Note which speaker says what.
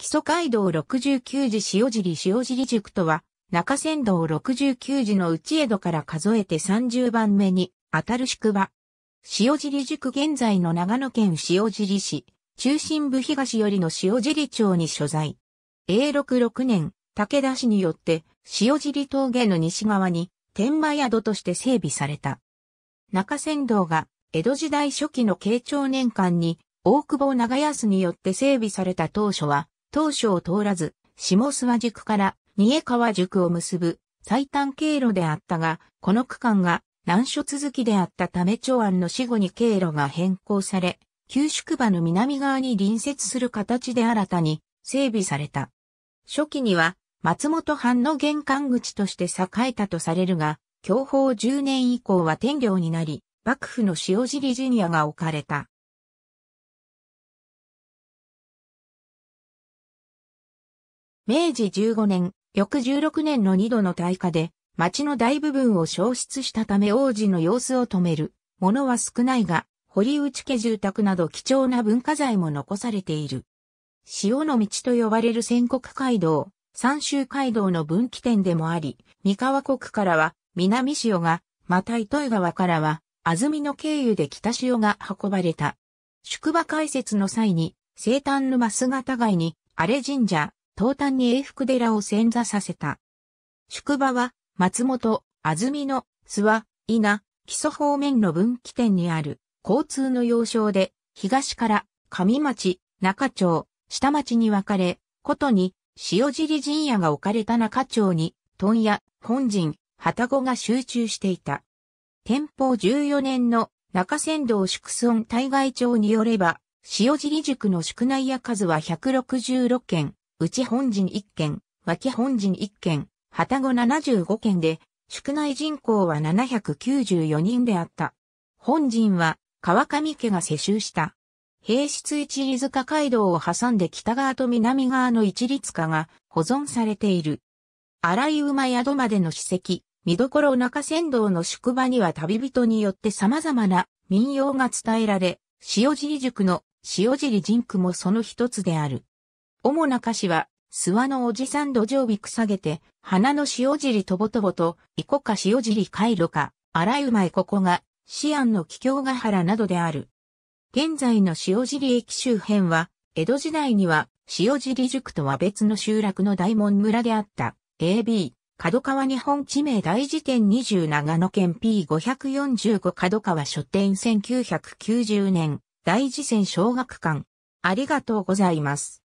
Speaker 1: 基礎街道69時塩尻塩尻塾とは、中山道69時の内江戸から数えて30番目に、当たる宿場。塩尻塾現在の長野県塩尻市、中心部東寄りの塩尻町に所在。永6 6年、武田氏によって、塩尻峠の西側に、天満宿として整備された。中山道が、江戸時代初期の慶長年間に、大久保長安によって整備された当初は、当初を通らず、下諏訪宿から三重川宿を結ぶ最短経路であったが、この区間が難所続きであったため長安の死後に経路が変更され、旧宿場の南側に隣接する形で新たに整備された。初期には松本藩の玄関口として栄えたとされるが、享保10年以降は天領になり、幕府の塩尻ジュニアが置かれた。明治15年、翌16年の2度の大火で、町の大部分を消失したため王子の様子を止める、ものは少ないが、堀内家住宅など貴重な文化財も残されている。潮の道と呼ばれる仙国街道、三州街道の分岐点でもあり、三河国からは南潮が、また糸魚川からは、安曇の経由で北潮が運ばれた。宿場開設の際に、生誕沼姿街に、荒れ神社、東端に永福寺を潜座させた。宿場は、松本、安曇野、諏訪、稲、木曽方面の分岐点にある、交通の要衝で、東から、上町、中町、下町に分かれ、ことに、塩尻陣屋が置かれた中町に、問屋、本陣、旗子が集中していた。天保14年の中仙道宿村対外町によれば、塩尻塾の宿内屋数は166件、内本陣1件脇本陣1件旗子75件で、宿内人口は794人であった。本陣は川上家が世襲した。平室一里塚街道を挟んで北側と南側の一里塚が保存されている。荒井馬宿までの史跡、見どころ中仙道の宿場には旅人によって様々な民謡が伝えられ、塩尻塾の塩尻人区もその一つである。主な歌詞は、諏訪のおじさん土壌びくさげて、花の塩尻とぼとぼと、いこか塩尻回路か、あらゆまいここが、シアンの気境ヶ原などである。現在の塩尻駅周辺は、江戸時代には、塩尻塾とは別の集落の大門村であった、AB、角川日本地名大辞典20長野県 P545 角川書店1990年、大辞典小学館。ありがとうございます。